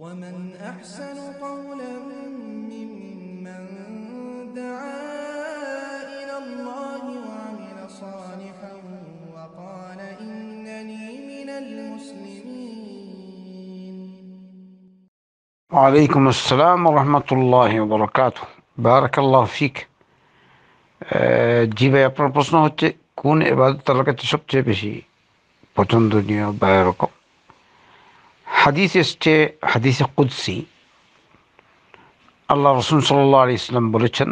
ومن أحسن قولا ممن دعا إلى الله وعمل صالحا وقال إنني من المسلمين وعليكم السلام ورحمة الله وبركاته بارك الله فيك جيبا يا আপনার প্রশ্ন كون কোন এবাদত আল্লাহর بشي بطن دنيا بايركم হাদিস এসছে হাদিসে কুদ্সি আল্লাহ রসুল সাল্লাহ আলি ইসলাম বলেছেন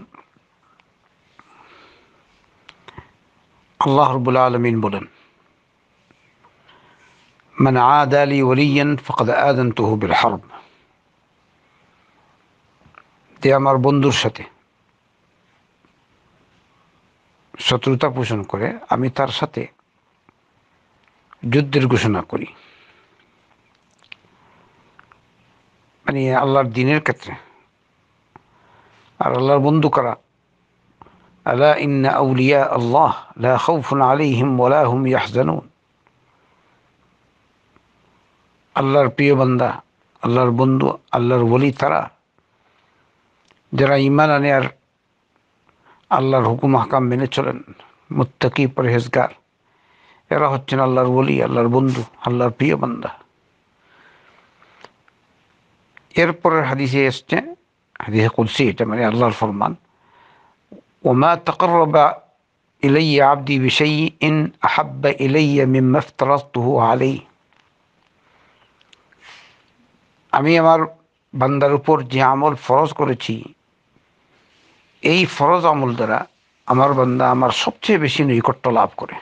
আল্লাহ রবুল্লা আলমিন বলেন من عاد لي وليا فقد آذنته بالحرب তে আমার বন্ধুর সাথে শত্রুতা পোষণ করে আমি তার সাথে যুদ্ধের ঘোষণা করি মানে আল্লাহর দিনের ক্ষেত্রে আর আল্লাহর বন্ধু করা আলা ইন্না আউলিয়া আল্লাহ লা খাউফুন আলাইহিম ওয়ালা হুম ইয়াহজানুন আল্লাহর প্রিয় বান্দা আল্লাহর বন্ধু আল্লাহর বলি তারা যারা ঈমান আনে আর আল্লাহর হুকুম আহকাম মেনে চলেন মুত্তাকি পরহেজগার এরা হচ্ছেন আল্লাহর বলি আল্লাহর বন্ধু আল্লাহর প্রিয় বান্দা এরপরের হাদিসে এসছে হাদিসে কুলসি এটা মানে আল্লাহর ফরমান ওমা তকরবা ইলাই আবদি বিষয় ইন আহাব্বা ইলাইয়া মিম্মাফতারাতুহু আলাই আমি আমার বান্দার উপর যে আমল ফরজ করেছি এই ফরজ আমল দ্বারা আমার বান্দা আমার সবচেয়ে বেশি নৈকট্য লাভ করে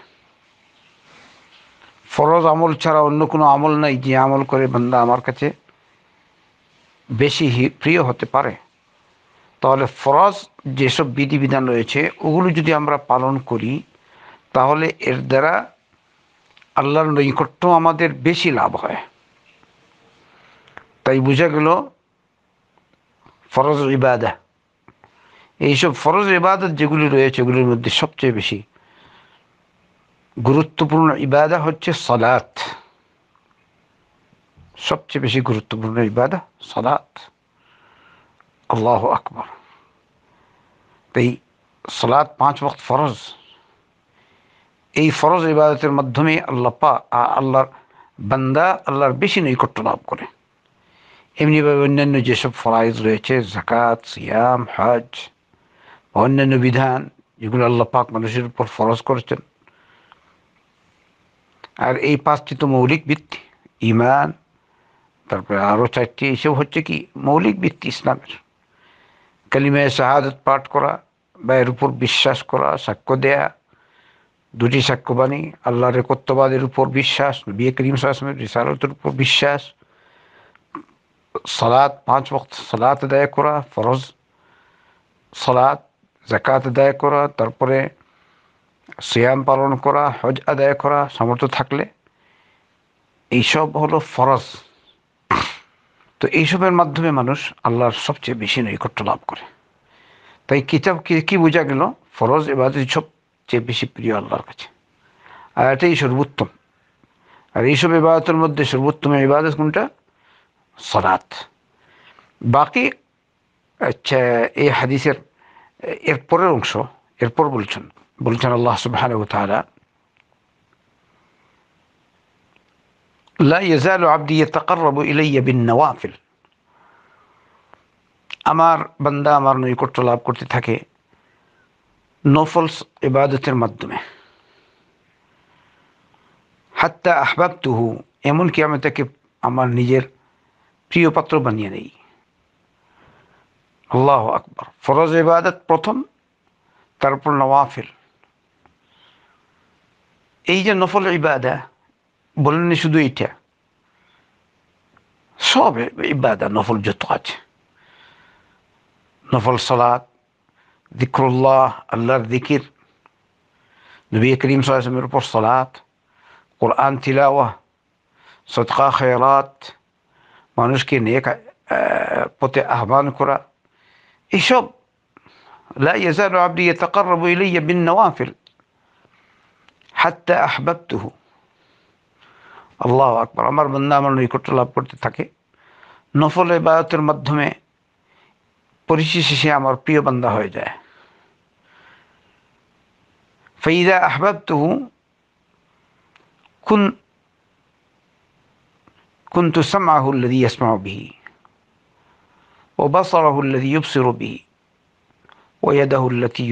ফরজ আমল ছাড়া অন্য কোনো আমল নাই যে আমল করে বান্দা আমার কাছে বেশি প্রিয় হতে পারে তাহলে ফরজ যেসব বিধিবিধান রয়েছে ওগুলো যদি আমরা পালন করি তাহলে এর দ্বারা আল্লাহর নৈকট্য আমাদের বেশি লাভ হয় তাই বোঝা গেল ফরজ ইবাদা এইসব ফরজ ইবাদত যেগুলি রয়েছে ওগুলির মধ্যে সবচেয়ে বেশি গুরুত্বপূর্ণ ইবাদা হচ্ছে সলাথ সবচেয়ে বেশি গুরুত্বপূর্ণ ইবাদা সালাত আল্লাহ আকবর তাই সালাত পাঁচ ওয়াক্ত ফরজ এই ফরজ ইবাদতের মাধ্যমে আল্লাপা আল্লাহর বান্দা আল্লাহর বেশি নৈকট্য লাভ করে এমনিভাবে অন্যান্য যেসব ফরাইজ রয়েছে জাকাত সিয়াম হজ অন্যান্য বিধান যেগুলো আল্লাহ পাক মানুষের উপর ফরজ করেছেন আর এই পাঁচটি তো মৌলিক ভিত্তি ইমান তারপরে আরও চারটি এইসব হচ্ছে কি মৌলিক ভিত্তি ইসলামের কালিমায় শাহাদত পাঠ করা বা এর উপর বিশ্বাস করা সাক্ষ্য দেয়া দুটি সাক্ষ্যবাণী আল্লাহর একত্ববাদের উপর বিশ্বাস বিয়ে করিম সাহসমের রিসালতের উপর বিশ্বাস সালাদ পাঁচ বক্ত সালাত দায় করা ফরজ সালাদ জাকাত আদায় করা তারপরে শ্যাম পালন করা হজ আদায় করা সামর্থ্য থাকলে এইসব হলো ফরজ তো এইসবের মাধ্যমে মানুষ আল্লাহর সবচেয়ে বেশি নৈকট্য লাভ করে তাই কিতাব কি বোঝা গেল ফরজ এবার সবচেয়ে বেশি প্রিয় আল্লাহর কাছে আর এটাই সর্বোত্তম আর এইসব ইবাদতের মধ্যে সর্বোত্তম ইবাদত কোনটা সরাত বাকি আচ্ছা এই হাদিসের এরপরের অংশ এরপর বলছেন বলছেন আল্লাহ সুবাহ তালা لا يزال عبدي يتقرب إلي بالنوافل আমার বান্দা আমার নৈকট্য লাভ করতে থাকে নফলস ইবাদতের মাধ্যমে হাত্তা আহবাব তুহু এমনকি আমি তাকে আমার নিজের প্রিয় পাত্র বানিয়ে নেই আল্লাহ আকবর ফরজ ইবাদত প্রথম তারপর নওয়াফিল এই যে নফল ইবাদা বলেননি শুধু এইটা সব ইবাদা নফল যত আছে নফল সালাত দিকরুল্লাহ আল্লাহর দিকির নবী করিম সাল্লামের উপর সালাত কোরআন তিলাওয়া সদকা খেরাত মানুষকে নেক পথে আহ্বান করা এইসব لا يزال عبدي يتقرب إلي بالنوافل حتى أحببته আল্লাহ আকবর আমার বন্ধা আমার নৈকট্য লাভ করতে থাকে নফল এবায়তের মাধ্যমে পরিশেষে সে আমার প্রিয় বান্দা হয়ে যায় ফাইদা আহবাব তহু কুন كنت سمعه الذي يسمع به وبصره الذي يبصر به ويده التي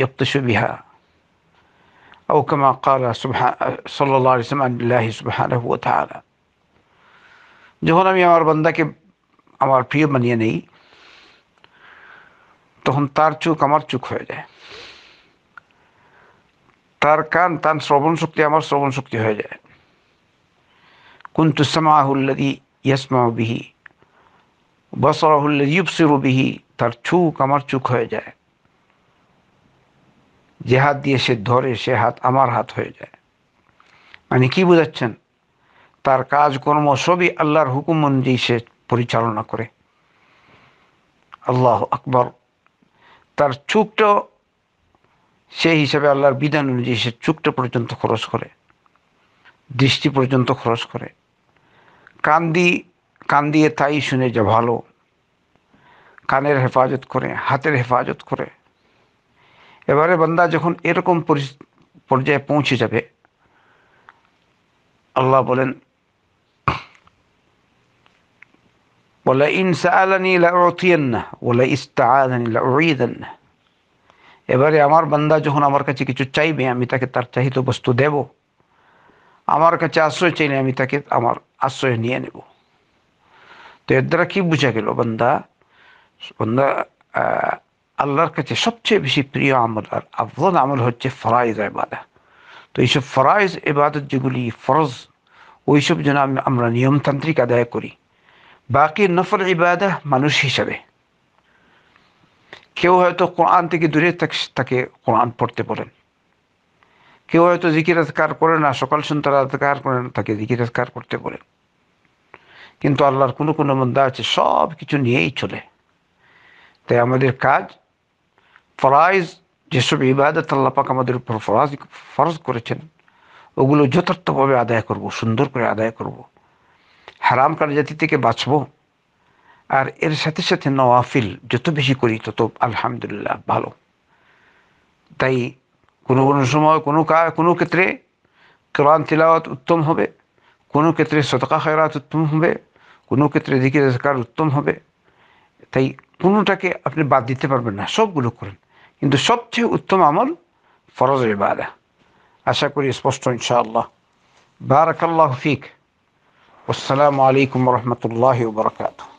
يبطش بها أو كما قال سبحان صلى الله عليه وسلم عن الله سبحانه وتعالى যখন আমি আমার বান্দাকে আমার প্রিয় বানিয়ে নেই তখন তার চোখ আমার চোখ হয়ে যায় তার কান তার শ্রবণ শক্তি আমার শ্রবণ শক্তি হয়ে যায় কুন্তু সামাহুল্লাদি ইয়াসমাউ বিহি বসরাহুল্লাদি ইউবসিরু বিহি তার চোখ আমার চোখ হয়ে যায় যে হাত দিয়ে সে ধরে সে হাত আমার হাত হয়ে যায় মানে কি বোঝাচ্ছেন তার কাজকর্ম সবই আল্লাহর হুকুম অনুযায়ী সে পরিচালনা করে আল্লাহ আকবর তার চুকটা সে হিসাবে আল্লাহর বিধান অনুযায়ী সে চুকটা পর্যন্ত খরচ করে দৃষ্টি পর্যন্ত খরচ করে কান্দি কান দিয়ে তাই শুনে যে ভালো কানের হেফাজত করে হাতের হেফাজত করে এবারে বান্দা যখন এরকম পর্যায়ে পৌঁছে যাবে আল্লাহ বলেন বলে سألني এবারে আমার বান্দা যখন আমার কাছে কিছু চাইবে আমি তাকে তার চাহিত বস্তু দেব আমার কাছে আশ্রয় চাইলে আমি তাকে আমার আশ্রয় নিয়ে নেব তো এর দ্বারা কি বোঝা গেল বান্দা বান্দা আল্লাহর কাছে সবচেয়ে বেশি প্রিয় আমল আর আফজল আমল হচ্ছে ফরাইজ এবাদা তো এইসব ফরাইজ এবাদত যেগুলি ফরজ ওইসব যেন আমরা নিয়মতান্ত্রিক আদায় করি বাকি নফল ইবাদা মানুষ হিসাবে কেউ হয়তো কোরআন থেকে দূরে তাকে কোরআন পড়তে বলেন কেউ হয়তো জিকির আজকার করে না সকাল সন্ধ্যার আজকার না তাকে জিকির আজকার করতে বলেন কিন্তু আল্লাহর কোনো কোনো মন্দা আছে সব কিছু নিয়েই চলে তাই আমাদের কাজ ফরাইজ যেসব ইবাদত আল্লাপাক আমাদের উপর ফরাজ ফরজ করেছেন ওগুলো যথার্থভাবে আদায় করব সুন্দর করে আদায় করব। হারাম কার জাতি থেকে বাঁচব আর এর সাথে সাথে নওয়াফিল যত বেশি করি তত আলহামদুলিল্লাহ ভালো তাই কোনো কোনো সময় কোনো কাজ কোনো ক্ষেত্রে কোরআন তিলাওয়াত উত্তম হবে কোনো ক্ষেত্রে সতকা খেরাত উত্তম হবে কোনো ক্ষেত্রে দিকে উত্তম হবে তাই কোনোটাকে আপনি বাদ দিতে পারবেন না সবগুলো করেন কিন্তু সবচেয়ে উত্তম আমল ফরজ ইবাদা আশা করি স্পষ্ট ইনশাআল্লাহ বারাকাল্লাহ ফিক আসসালামু আলাইকুম রহমতুল্লাহ বরকাতু